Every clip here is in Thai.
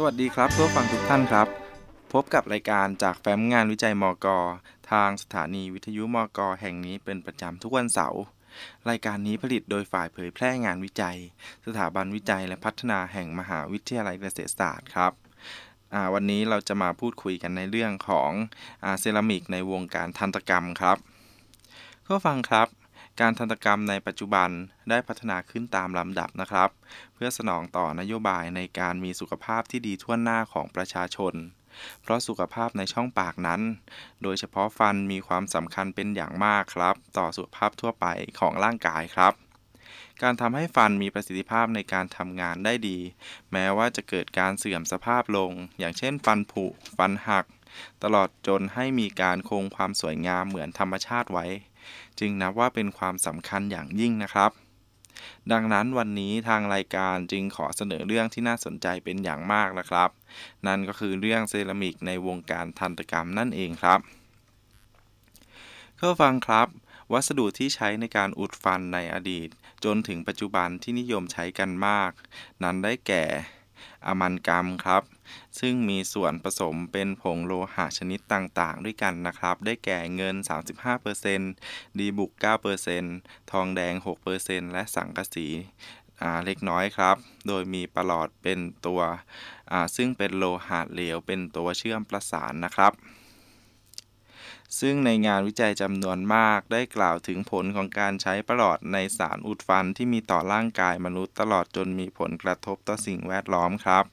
สวัสดีครับเพื่อฟังทุกท่านครับ พบกับรายการจากแฟ้มงานวิจัยมกทางสถานีวิทยุมกแห่งนี้เป็นประจำทุกวันเสาร์รายการนี้ผลิตโดยฝ่ายเผยแพร่งานวิจัย สถาบันวิจัยและพัฒนาแห่งมหาวิทยาลัยเกษตรศาสตร์ครับวันนี้เราจะมาพูดคุยกันในเรื่องของเซรามิกในวงการทันตกรรมครับก็ฟังครับการทันตกรรมในปัจจุบันได้พัฒนาขึ้นตามลำดับนะครับ เพื่อสนองต่อนโยบายในการมีสุขภาพที่ดีทั่วหน้าของประชาชน เพราะสุขภาพในช่องปากนั้น โดยเฉพาะฟันมีความสำคัญเป็นอย่างมากครับ ต่อสุขภาพทั่วไปของร่างกายครับ การทำให้ฟันมีประสิทธิภาพในการทำงานได้ดี แม้ว่าจะเกิดการเสื่อมสภาพลง อย่างเช่น ฟันผุฟันหัก ตลอดจนให้มีการคงความสวยงามเหมือนธรรมชาติไว้จึงนับว่าเป็นความสำคัญอย่างยิ่งนะครับ ดังนั้นวันนี้ทางรายการจึงขอเสนอเรื่องที่น่าสนใจเป็นอย่างมากนะครับ นั่นก็คือเรื่องเซรามิกในวงการทันตกรรมนั่นเองครับก็ฟังครับ วัสดุที่ใช้ในการอุดฟันในอดีต จนถึงปัจจุบันที่นิยมใช้กันมาก นั้นได้แก่อมันกรรมครับ ซึ่งมีส่วนผสมเป็นผงโลหะชนิดต่างๆ ด้วยกันนะครับ ได้แก่เงิน 35%ดีบุก 9%ทองแดง 6%และสังกะสีเล็กน้อยครับโดยมีประหลอดเป็นตัว ซึ่งเป็นโลหะเหลวเป็นตัวเชื่อมประสานนะครับซึ่งในงานวิจัยจำนวนมากได้กล่าวถึงผลของการใช้ประหลอดในสารอุดฟันที่มีต่อร่างกายมนุษย์ตลอดจนมีผลกระทบต่อสิ่งแวดล้อมครับ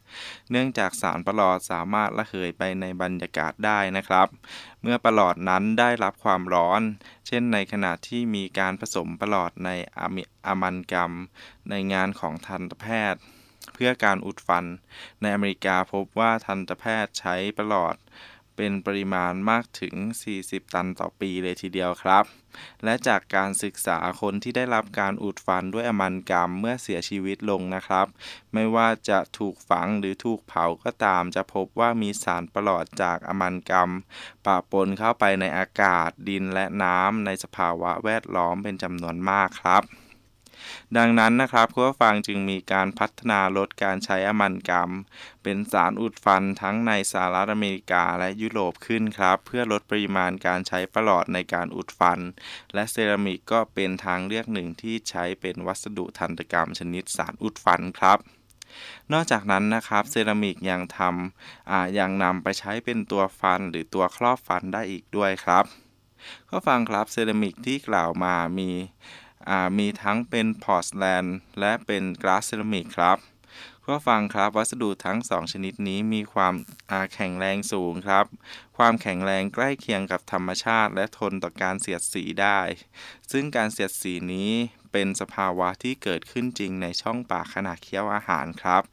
เนื่องจากสารประหลอดสามารถระเหยไปในบรรยากาศได้นะครับ เมื่อประหลอดนั้นได้รับความร้อน เช่น ในขณะที่มีการผสมประหลอดในอะมันกรรม ในงานของทันตแพทย์ เพื่อการอุดฟัน ในอเมริกาพบว่าทันตแพทย์ใช้ประหลอดเป็นปริมาณมากถึง 40 ตันต่อปีเลยทีเดียวครับ และจากการศึกษาคนที่ได้รับการอุดฟันด้วยอมันกรรมเมื่อเสียชีวิตลงนะครับ ไม่ว่าจะถูกฝังหรือถูกเผาก็ตามจะพบว่ามีสารประหลอดจากอมันกรรมปะปนเข้าไปในอากาศดินและน้ำในสภาวะแวดล้อมเป็นจำนวนมากครับดังนั้นนะครับผู้ฟังจึงมีการพัฒนาลดการใช้อมันกรรมเป็นสารอุดฟันทั้งในสหรัฐอเมริกาและยุโรปขึ้นครับ เพื่อลดปริมาณการใช้ประหลอดในการอุดฟัน และเซรามิกก็เป็นทางเลือกหนึ่งที่ใช้เป็นวัสดุทันตกรรม ชนิดสารอุดฟันครับ นอกจากนั้นนะครับเซรามิกยังทำอ่ายังนำไปใช้เป็นตัวฟันหรือตัวครอบฟันได้อีกด้วยครับก็ฟังครับเซรามิกที่กล่าวมามีมีทั้งเป็นพอร์ตแลนด์และเป็นกราสเซรามิกครับเพื่อฟังครับวัสดุทั้ง 2 ชนิดนี้มีความแข็งแรงสูงครับ ความแข็งแรงใกล้เคียงกับธรรมชาติ และทนต่อการเสียดสีได้ ซึ่งการเสียดสีนี้เป็นสภาวะที่เกิดขึ้นจริงในช่องปากขณะเคี้ยวอาหารครับ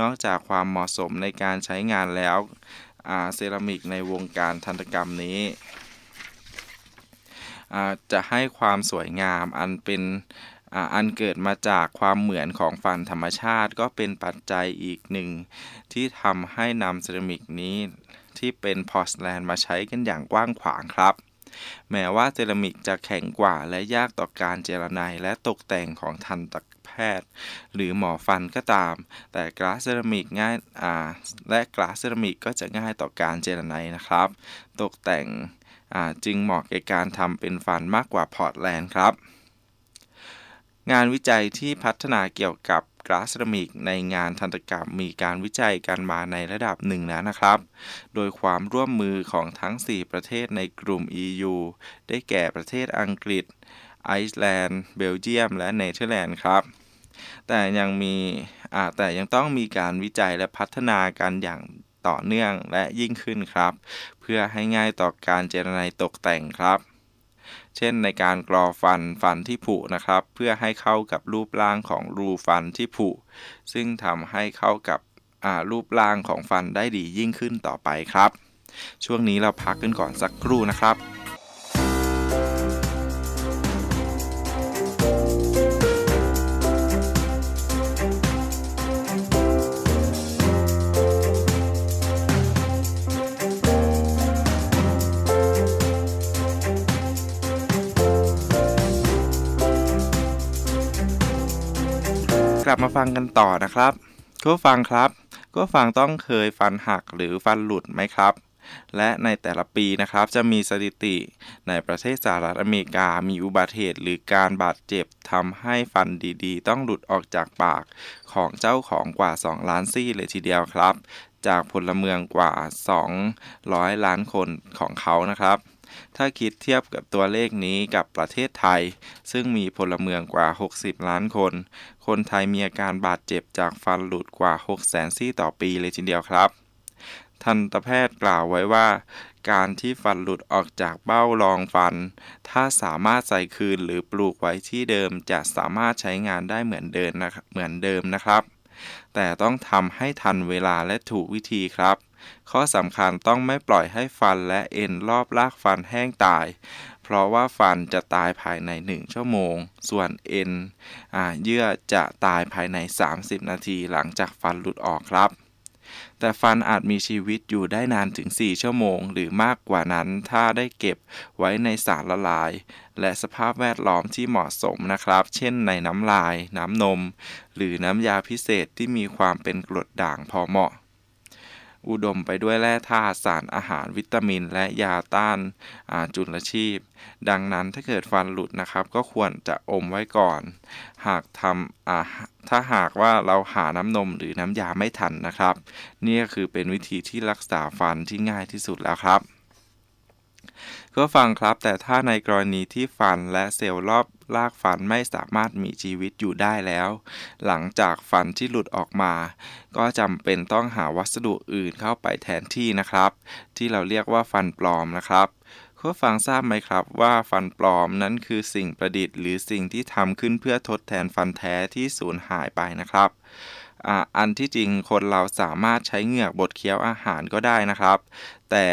นอกจากความเหมาะสมในการใช้งานแล้วเซรามิกในวงการธันตกรรมนี้จะให้ความสวยงามอันเป็นอันเกิดมาจากความเหมือนของฟันธรรมชาติ ก็เป็นปัจจัยอีกหนึ่งที่ทำให้นำเซรามิกนี้ที่เป็นพอร์แลนมาใช้กันอย่างกว้างขวางครับแม้ว่าเซรามิกจะแข็งกว่าและยากต่อการเจรานและตกแต่งของทันตแพทย์ หรือหมอฟันก็ตามแต่กลาสเซรามิกง่ายและกลาสเซรามิกก็จะง่ายต่อการเจรานนะครับตกแต่งจึงเหมาะแก่การทำเป็นฟันมากกว่าพอร์ตแลนด์ครับ งานวิจัยที่พัฒนาเกี่ยวกับกราสเรามิกในงานทันตกรรมมีการวิจัยกันมาในระดับหนึ่งแล้วนะครับ โดยความร่วมมือของทั้ง 4 ประเทศในกลุ่ม EU ได้แก่ประเทศอังกฤษไอซ์แลนด์ เบลเยียม และเนเธอร์แลนด์ครับแต่ยังมีแต่ยังต้องมีการวิจัยและพัฒนากันอย่างต่อเนื่องและยิ่งขึ้นครับ เพื่อให้ง่ายต่อการเจรไนตกแต่งครับ เช่นในการกรอฟันฟันที่ผุนะครับ เพื่อให้เข้ากับรูปร่างของรูฟันที่ผุซึ่งทำให้เข้ากับรูปร่างของฟันได้ดียิ่งขึ้นต่อไปครับ ช่วงนี้เราพักกันก่อนสักครู่นะครับกลับมาฟังกันต่อนะครับก็ฟังครับ ก็ฟังต้องเคยฟันหักหรือฟันหลุดไหมครับ และในแต่ละปีนะครับจะมีสถิติในประเทศสหรัฐอเมริกา มีอุบัติเหตุ หรือการบาดเจ็บทำให้ฟันดี ๆ ต้องหลุดออกจากปากของเจ้าของกว่า 2 ล้านซี่ เลยทีเดียวครับ จากพลเมืองกว่า 200 ล้านคนของเขานะครับถ้าคิดเทียบกับตัวเลขนี้กับประเทศไทย ซึ่งมีพลเมืองกว่า 60 ล้านคน คนไทยมีอาการบาดเจ็บจากฟันหลุดกว่า6 0 0 0 0 ซี่ ต่อปีเลยทีเดียวครับ ทันตแพทย์กล่าวไว้ว่า การที่ฟันหลุดออกจากเบ้ารองฟัน ถ้าสามารถใส่คืนหรือปลูกไว้ที่เดิม จะสามารถใช้งานได้เหมือนเดิมนะครับเหมือนเดิมนะครับ แต่ต้องทำให้ทันเวลาและถูกวิธีครับข้อสำคัญต้องไม่ปล่อยให้ฟันและเอ็นรอบรากฟันแห้งตาย เพราะว่าฟันจะตายภายใน 1 ชั่วโมง ส่วนเอ็นเยื่อจะตายภายใน 30 นาทีหลังจากฟันหลุดออกครับ แต่ฟันอาจมีชีวิตอยู่ได้นานถึง 4 ชั่วโมง หรือมากกว่านั้นถ้าได้เก็บไว้ในสารละลาย และสภาพแวดล้อมที่เหมาะสมนะครับ เช่นในน้ำลาย น้ำนม หรือน้ำยาพิเศษที่มีความเป็นกรดด่างพอเหมาะอุดมไปด้วยแร่ธาตุสารอาหารวิตามินและยาต้านจุลชีพ ดังนั้นถ้าเกิดฟันหลุดนะครับก็ควรจะอมไว้ก่อน หากทำถ้าหากว่าเราหาน้ำนมหรือน้ำยาไม่ทันนะครับ นี่ก็คือเป็นวิธีที่รักษาฟันที่ง่ายที่สุดแล้วครับก็ฟังครับแต่ถ้าในกรณีที่ฟันและเซลล์รอบลากฟันไม่สามารถมีชีวิตอยู่ได้แล้ว หลังจากฟันที่หลุดออกมาก็จำเป็นต้องหาวัสดุอื่นเข้าไปแทนที่นะครับ ที่เราเรียกว่าฟันปลอมนะครับผู้ฟังทราบไหมครับว่าฟันปลอมนั้นคือสิ่งประดิษฐ์หรือสิ่งที่ทำขึ้นเพื่อทดแทนฟันแท้ที่สูญหายไปนะครับอันที่จริงคนเราสามารถใช้เหงือกบดเคี้ยวอาหารก็ได้นะครับ แต่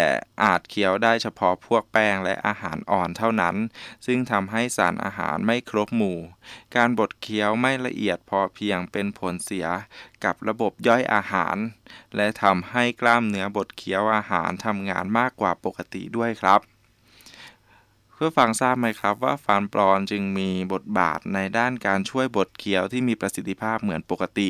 อาจเคี้ยวได้เฉพาะพวกแป้งและอาหารอ่อนเท่านั้น ซึ่งทำให้สารอาหารไม่ครบหมู่ การบดเคี้ยวไม่ละเอียดพอเพียงเป็นผลเสีย กับระบบย่อยอาหาร และทำให้กล้ามเนื้อบดเคี้ยวอาหารทำงานมากกว่าปกติด้วยครับพื่อฟังทราบไหมครับว่าฟันปลอนจึงมีบทบาทในด้านการช่วยบดเคี้ยวที่มีประสิทธิภาพเหมือนปกติ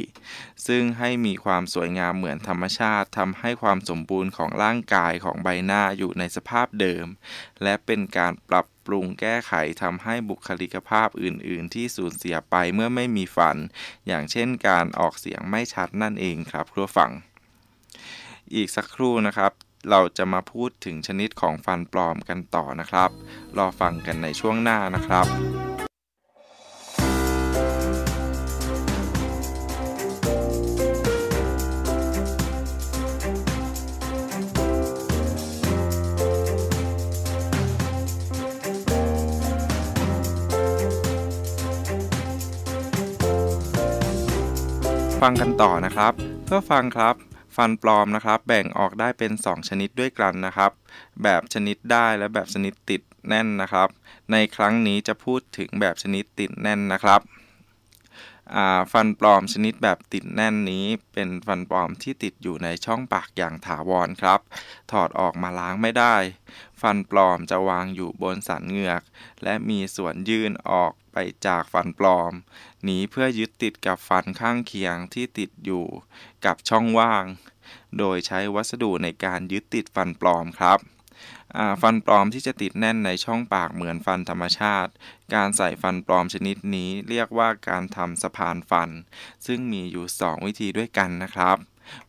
ซึ่งให้มีความสวยงามเหมือนธรรมชาติทำให้ความสมบูรณ์ของร่างกายของใบหน้าอยู่ในสภาพเดิม และเป็นการปรับปรุงแก้ไขทำให้บุคลิกภาพอื่น ๆ ที่สูญเสียไปเมื่อไม่มีฟัน อย่างเช่นการออกเสียงไม่ชัดนั่นเองครับครัวฟัง อีกสักครู่นะครับเราจะมาพูดถึงชนิดของฟันปลอมกันต่อนะครับ รอฟังกันในช่วงหน้านะครับ ฟังกันต่อนะครับ เพื่อฟังครับฟันปลอมนะครับ แบ่งออกได้เป็น 2 ชนิดด้วยกันนะครับ แบบชนิดได้และแบบชนิดติดแน่นนะครับ ในครั้งนี้จะพูดถึงแบบชนิดติดแน่นนะครับฟันปลอมชนิดแบบติดแน่นนี้ เป็นฟันปลอมที่ติดอยู่ในช่องปากอย่างถาวรครับ ถอดออกมาล้างไม่ได้ฟันปลอมจะวางอยู่บนสันเหงือก และมีส่วนยื่นออกไปจากฟันปลอมหนีเพื่อยึดติดกับฟันข้างเคียงที่ติดอยู่กับช่องว่าง โดยใช้วัสดุในการยึดติดฟันปลอมครับฟันปลอมที่จะติดแน่นในช่องปากเหมือนฟันธรรมชาติ การใส่ฟันปลอมชนิดนี้เรียกว่าการทำสะพานฟัน ซึ่งมีอยู่ 2 วิธีด้วยกันนะครับ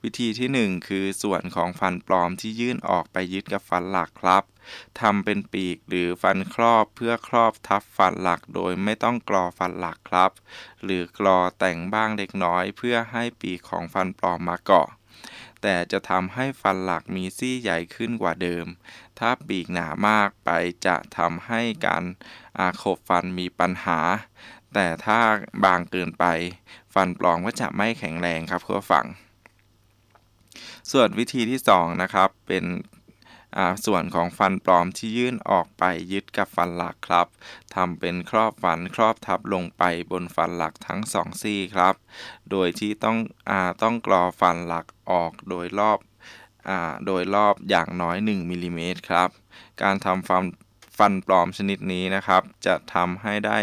วิธีที่ 1 คือส่วนของฟันปลอมที่ยื่นออกไปยึดกับฟันหลักครับทำเป็นปีกหรือฟันครอบเพื่อครอบทับฟันหลักโดยไม่ต้องกรอฟันหลักครับ หรือกรอแต่งบ้างเล็กน้อยเพื่อให้ปีกของฟันปลอมมาเกาะ แต่จะทำให้ฟันหลักมีซี่ใหญ่ขึ้นกว่าเดิม ถ้าปีกหนามากไปจะทำให้การอาขบฟันมีปัญหา แต่ถ้าบางเกินไป ฟันปลอมก็จะไม่แข็งแรงครับเพื่อฝังส่วนวิธีที่2นะครับเป็นส่วนของฟันปลอมที่ยื่นออกไปยึดกับฟันหลักครับทำเป็นครอบฟันครอบทับลงไปบนฟันหลักทั้งสองซี่ครับโดยที่ต้องอต้องกรอฟันหลักออกโดยรอบอโดยรอบอย่างน้อย1มิลิเมตรครับ การทำฟันฟันปลอมชนิดนี้นะครับ จะทำให้ได้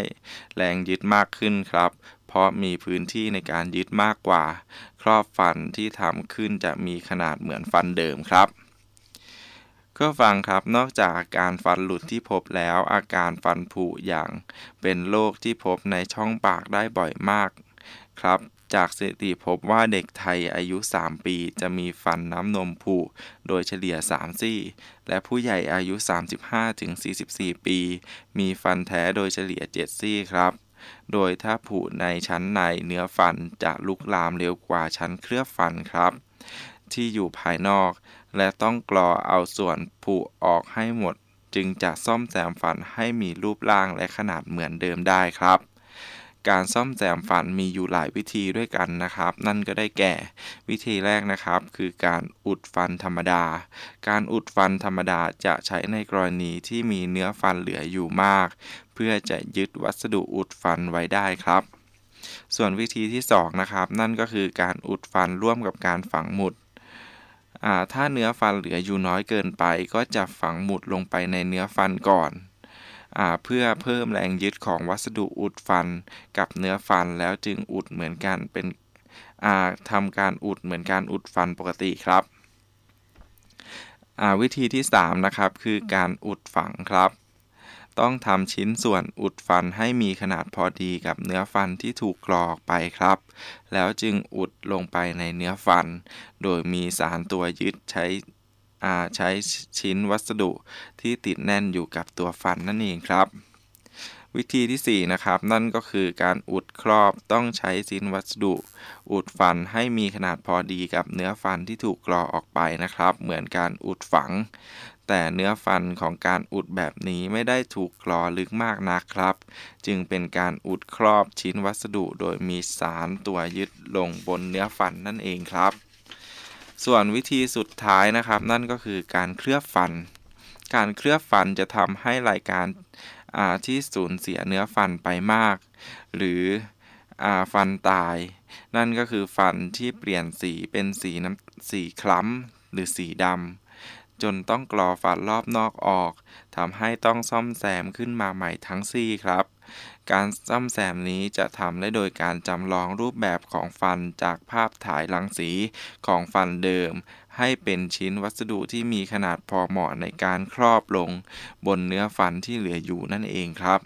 แรงยึดมากขึ้นครับ เพราะมีพื้นที่ในการยึดมากกว่าครอบฟันที่ทำขึ้นจะมีขนาดเหมือนฟันเดิมครับก็ฟังครับนอกจากอาการฟันหลุดที่พบแล้วอาการฟันผุอย่าง เป็นโรคที่พบในช่องปากได้บ่อยมาก ครับจากสถิติพบว่าเด็กไทยอายุ 3 ปีจะมีฟันน้ำนมผุโดยเฉลี่ย3ซี่ และผู้ใหญ่อายุ 35-44 ปี มีฟันแท้โดยเฉลี่ย 7 ซี่ครับโดยถ้าผุในชั้นในเนื้อฟันจะลุกลามเร็วกว่าชั้นเคลือบฟันครับ ที่อยู่ภายนอกและต้องกรอเอาส่วนผุออกให้หมด จึงจะซ่อมแซมฟันให้มีรูปร่างและขนาดเหมือนเดิมได้ครับการซ่อมแซมฟันมีอยู่หลายวิธีด้วยกันนะครับ นั่นก็ได้แก่วิธีแรกนะครับคือการอุดฟันธรรมดา การอุดฟันธรรมดาจะใช้ในกรณีที่มีเนื้อฟันเหลืออยู่มาก เพื่อจะยึดวัสดุอุดฟันไว้ได้ครับ ส่วนวิธีที่2นะครับนั่นก็คือการอุดฟันร่วมกับการฝังหมุด ถ้าเนื้อฟันเหลืออยู่น้อยเกินไปก็จะฝังหมุดลงไปในเนื้อฟันก่อนเพื่อเพิ่มแรงยึดของวัสดุอุดฟันกับเนื้อฟันแล้วจึงอุดเหมือนกันเป็นทำการอุดเหมือนการอุดฟันปกติครับวิธีที่ 3 นะครับคือการอุดฝังครับ ต้องทำชิ้นส่วนอุดฟันให้มีขนาดพอดีกับเนื้อฟันที่ถูกกรอกไปครับ แล้วจึงอุดลงไปในเนื้อฟัน โดยมีสารตัวยึดใช้ใช้ชิ้นวัสดุที่ติดแน่นอยู่กับตัวฟันนั่นเองครับ วิธีที่ 4 นะครับ นั่นก็คือการอุดครอบต้องใช้ชิ้นวัสดุอุดฟันให้มีขนาดพอดีกับเนื้อฟันที่ถูกกรอออกไปนะครับ เหมือนการอุดฝัง แต่เนื้อฟันของการอุดแบบนี้ไม่ได้ถูกกรอลึกมากนักครับ จึงเป็นการอุดครอบชิ้นวัสดุโดยมีสาร ตัวยึดลงบนเนื้อฟันนั่นเองครับส่วนวิธีสุดท้ายนะครับ นั่นก็คือการเคลือบฟัน การเคลือบฟันจะทำให้รายการที่สูญเสียเนื้อฟันไปมาก หรืออฟันตาย นั่นก็คือฟันที่เปลี่ยนสีเป็นสีน้ำสีคล้ำหรือสีดำจนต้องกรอฝารอบนอกออกทำให้ต้องซ่อมแซมขึ้นมาใหม่ทั้งซี่ครับ การซ่อมแซมนี้จะทำได้โดยการจำลองรูปแบบของฟันจากภาพถ่ายรังสี ของฟันเดิม ให้เป็นชิ้นวัสดุที่มีขนาดพอเหมาะในการครอบลง บนเนื้อฟันที่เหลืออยู่นั่นเองครับ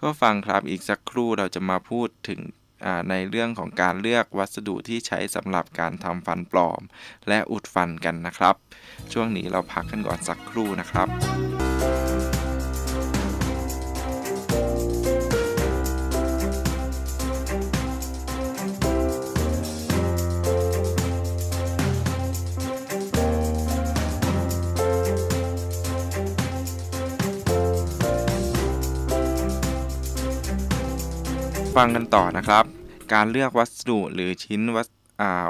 ก็ฟังครับ อีกสักครู่เราจะมาพูดถึงในเรื่องของการเลือกวัสดุที่ใช้สำหรับการทำฟันปลอม และอุดฟันกันนะครับ ช่วงนี้เราพักกันก่อนสักครู่นะครับฟังกันต่อนะครับ การเลือกวัสดุหรือชิ้นวัส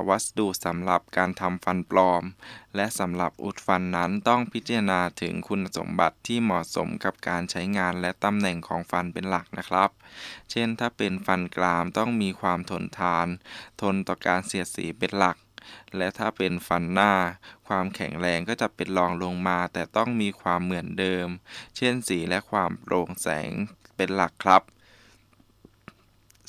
วัสดุสำหรับการทำฟันปลอม และสำหรับอุดฟันนั้น ต้องพิจารณาถึงคุณสมบัติที่เหมาะสมกับการใช้งานและตำแหน่งของฟันเป็นหลักนะครับ เช่น ถ้าเป็นฟันกรามต้องมีความทนทาน ทนต่อการเสียดสีเป็นหลัก และถ้าเป็นฟันหน้า ความแข็งแรงก็จะเป็นรองลงมา แต่ต้องมีความเหมือนเดิม เช่นสีและความโปร่งแสงเป็นหลักครับ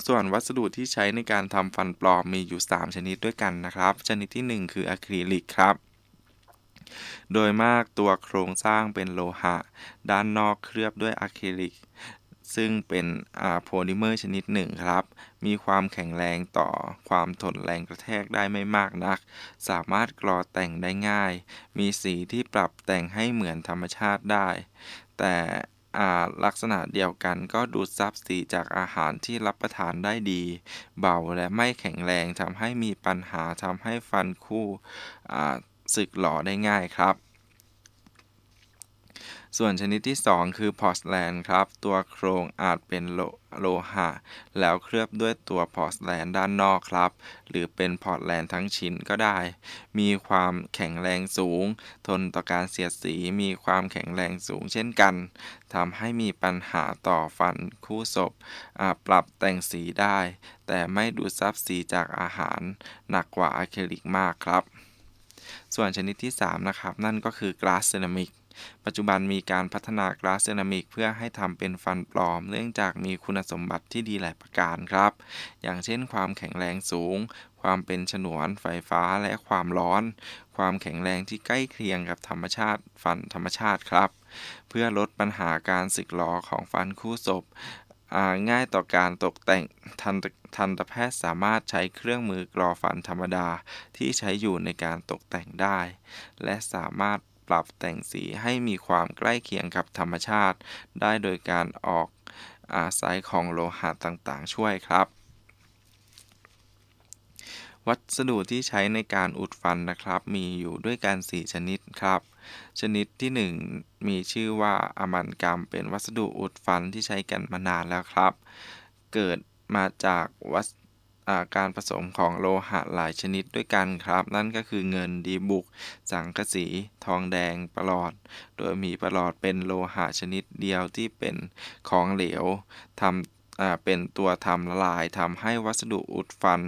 ส่วนวัสดุที่ใช้ในการทำฟันปลอมมีอยู่ 3 ชนิดด้วยกันนะครับ ชนิดที่ 1 คืออะคริลิกครับ โดยมากตัวโครงสร้างเป็นโลหะ ด้านนอกเคลือบด้วยอะคริลิกซึ่งเป็นโพลิเมอร์ชนิดหนึ่งครับ มีความแข็งแรงต่อความทนแรงกระแทกได้ไม่มากนัก สามารถกรอแต่งได้ง่าย มีสีที่ปรับแต่งให้เหมือนธรรมชาติได้ แต่ลักษณะเดียวกันก็ดูดซับสีจากอาหารที่รับประทานได้ดีเบาและไม่แข็งแรงทำให้มีปัญหาทำให้ฟันคู่สึกหล่อได้ง่ายครับส่วนชนิดที่ 2 คือพอร์แลนครับ ตัวโครงอาจเป็นโลหะ แล้วเคลือบด้วยตัวพอร์แลนด้านนอกครับ หรือเป็นพอร์แลนทั้งชิ้นก็ได้ มีความแข็งแรงสูง ทนต่อการเสียดสีมีความแข็งแรงสูงเช่นกันทำให้มีปัญหาต่อฟันคู่ศพปรับแต่งสีได้ แต่ไม่ดูดซับสีจากอาหารหนักกว่าอะคริลิกมากครับ ส่วนชนิดที่ 3นะครับนั่นก็คือกลาสเซรามิกปัจจุบันมีการพัฒนากราสเซรามิก เพื่อให้ทำเป็นฟันปลอม เนื่องจากมีคุณสมบัติที่ดีหลายประการครับ อย่างเช่นความแข็งแรงสูง ความเป็นฉนวนไฟฟ้าและความร้อน ความแข็งแรงที่ใกล้เคียงกับธรรมชาติฟันธรรมชาติครับ เพื่อลดปัญหาการสึกหรอของฟันคู่ศพ ง่ายต่อการตกแต่งทันทันตแพทย์สามารถใช้เครื่องมือกรอฟันธรรมดาที่ใช้อยู่ในการตกแต่งได้ และสามารถปรับแต่งสีให้มีความใกล้เคียงกับธรรมชาติ ได้โดยการออกอาศัยของโลหะต่างๆช่วยครับ วัสดุที่ใช้ในการอุดฟันนะครับ มีอยู่ด้วยกัน4ชนิดครับ ชนิดที่ 1 มีชื่อว่าอะมันกรรมเป็นวัสดุอุดฟันที่ใช้กันมานานแล้วครับ เกิดมาจากวัสการผสมของโลหะหลายชนิดด้วยกันครับ นั่นก็คือเงินดีบุก สังกะสีทองแดงประหลอด โดยมีประหลอดเป็นโลหะชนิดเดียวที่เป็นของเหลวทำเป็นตัวทำละลายทำให้วัสดุอุดฟัน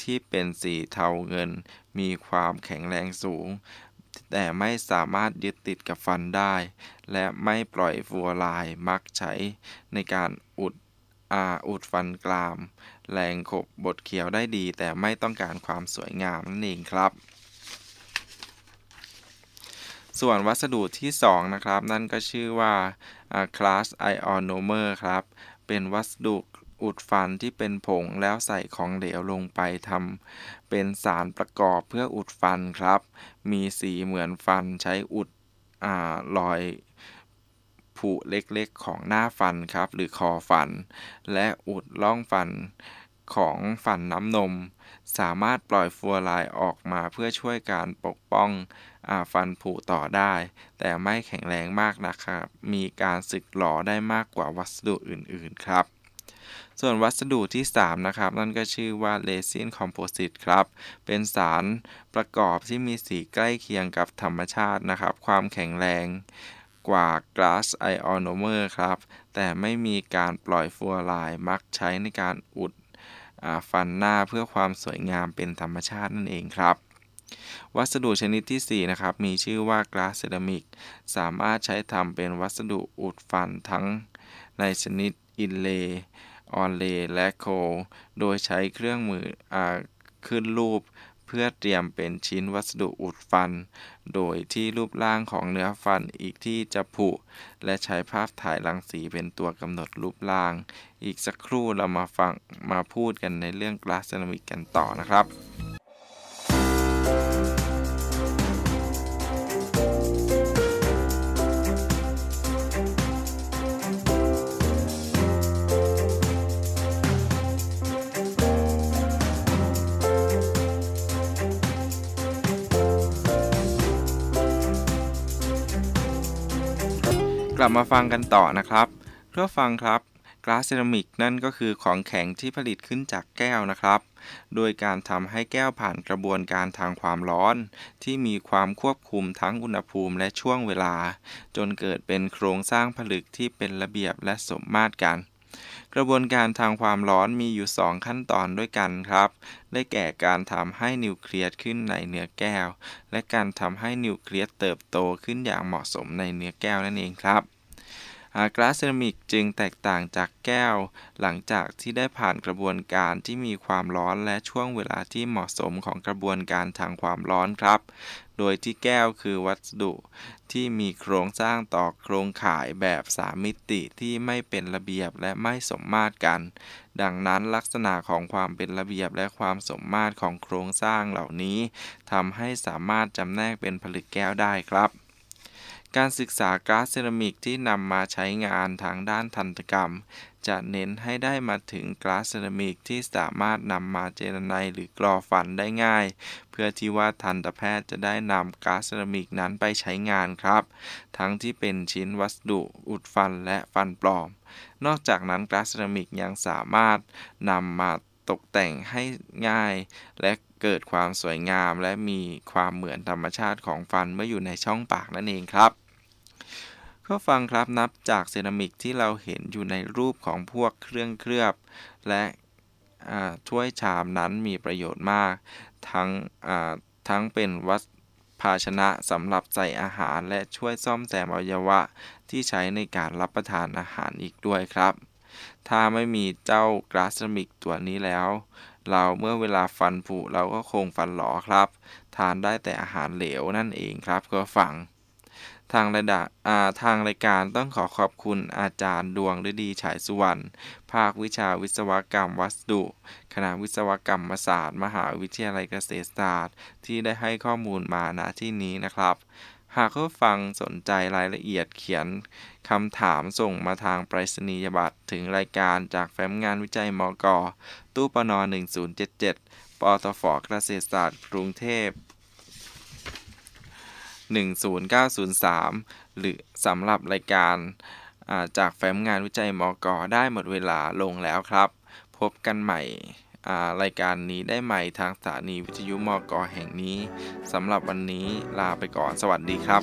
ที่เป็นสีเทาเงิน มีความแข็งแรงสูง แต่ไม่สามารถยึดติดกับฟันได้ และไม่ปล่อยฟัวลายมักใช้ในการอุดอาอุดฟันกรามแรงขบบดเขียวได้ดี แต่ไม่ต้องการความสวยงามนั่นเองครับ ส่วนวัสดุที่ 2 นะครับ นั่นก็ชื่อว่าคลาสไอออนโนเมอร์ครับ เป็นวัสดุอุดฟันที่เป็นผงแล้วใส่ของเหลวลงไปทำเป็นสารประกอบเพื่ออุดฟันครับ มีสีเหมือนฟันใช้อุดอลอยผุเล็กๆของหน้าฟันครับ หรือคอฟัน และอุดร่องฟันของฟันน้ำนม สามารถปล่อยฟัวรายออกมาเพื่อช่วยการปกป้องอฟันผุต่อได้ แต่ไม่แข็งแรงมากนะครับ มีการสึกหลอได้มากกว่าวัสดุอื่นๆครับ ส่วนวัสดุที่ 3 นะครับ นั่นก็ชื่อว่าเลซินคอมโพสิตครับ เป็นสารประกอบที่มีสีใกล้เคียงกับธรรมชาตินะครับ ความแข็งแรงกว่า glass ionomer ครับ แต่ไม่มีการปล่อยฟัวลายมักใช้ในการอุดฟันหน้าเพื่อความสวยงามเป็นธรรมชาตินั่นเองครับ วัสดุชนิดที่ 4 นะครับ มีชื่อว่าก a าสเซรามิกสามารถใช้ทำเป็นวัสดุอุดฟันทั้ง ในชนิดอินเลย์ออนเลย์และโคโดยใช้เครื่องมืออขึ้นรูปพื่อเตรียมเป็นชิ้นวัสดุอุดฟัน โดยที่รูปร่างของเนื้อฟันอีกที่จะผุ และใช้ภาพถ่ายรังสีเป็นตัวกำหนดรูปร่าง อีกสักครู่เรามาฟังมาพูดกันในเรื่องกลาสเซนามิกกันต่อนะครับลับมาฟังกันต่อนะครับเพื่อฟังครับ กลาสเซรามิกนั่นก็คือของแข็งที่ผลิตขึ้นจากแก้วนะครับ โดยการทำให้แก้วผ่านกระบวนการทางความร้อน ที่มีความควบคุมทั้งอุณหภูมิและช่วงเวลา จนเกิดเป็นโครงสร้างผลึกที่เป็นระเบียบและสมมาตรกันกระบวนการทางความร้อนมีอยู่ 2 ขั้นตอนด้วยกันครับ ได้แก่การทำให้นิวเคลียสขึ้นในเนื้อแก้ว และการทำให้นิวเคลียสเติบโตขึ้นอย่างเหมาะสมในเนื้อแก้วนั่นเองครับกลาสเซรามิกจึงแตกต่างจากแก้ว หลังจากที่ได้ผ่านกระบวนการที่มีความร้อนและช่วงเวลาที่เหมาะสมของกระบวนการทางความร้อนครับ โดยที่แก้วคือวัสดุที่มีโครงสร้างต่อโครงข่ายแบบสามมิติที่ไม่เป็นระเบียบและไม่สมมาตรกัน ดังนั้นลักษณะของความเป็นระเบียบและความสมมาตรของโครงสร้างเหล่านี้ทำให้สามารถจำแนกเป็นผลึกแก้วได้ครับการศึกษาก๊าซเซรามิกที่นำมาใช้งานทางด้านทันตกรรม จะเน้นให้ได้มาถึงก๊าซเซรามิกที่สามารถนำมาเจรไนหรือกรอฟันได้ง่าย เพื่อที่ว่าทันตแพทย์จะได้นำก๊าซเซรามิกนั้นไปใช้งานครับ ทั้งที่เป็นชิ้นวัสดุ อุดฟันและฟันปลอม นอกจากนั้นก๊าซเซรามิกยังสามารถนำมาตกแต่งให้ง่าย และเกิดความสวยงาม และมีความเหมือนธรรมชาติของฟันเมื่ออยู่ในช่องปากนั่นเองครับก็ฟังครับนับจากเซรามิกที่เราเห็นอยู่ในรูปของพวกเครื่องเคลือบและถ้วยชามนั้นมีประโยชน์มาก ทั้งทั้งเป็นวัสภาชนะสำหรับใส่อาหาร และช่วยซ่อมแซมอวัยวะที่ใช้ในการรับประทานอาหารอีกด้วยครับ ถ้าไม่มีเจ้ากราสมิกตัวนี้แล้ว เราเมื่อเวลาฟันผุเราก็คงฟันหลอครับ ทานได้แต่อาหารเหลวนั่นเองครับก็ฟังทางระดับทางรายการต้องขอขอบคุณอาจารย์ดวงฤดีฉายสุวรรณภาควิชาวิศวกรรมวัสดุคณะวิศวกรรมศาสตร์ มหาวิทยาลัยเกษตรศาสตร์ ที่ได้ให้ข้อมูลมาณที่นี้นะครับ หากผู้ฟังสนใจรายละเอียดเขียนคำถามส่งมาทางไปรษณียบัตรถึงรายการจากแฟ้มงานวิจัยมกตู้ปน1077ปตฟเกษตรศาสตร์กรุงเทพ10903 หรือสำหรับรายการจากแฟ้มงานวิจัยมกอได้หมดเวลาลงแล้วครับ พบกันใหม่ รายการนี้ได้ใหม่ทางสถานีวิทยุมกอแห่งนี้สำหรับวันนี้ลาไปก่อนสวัสดีครับ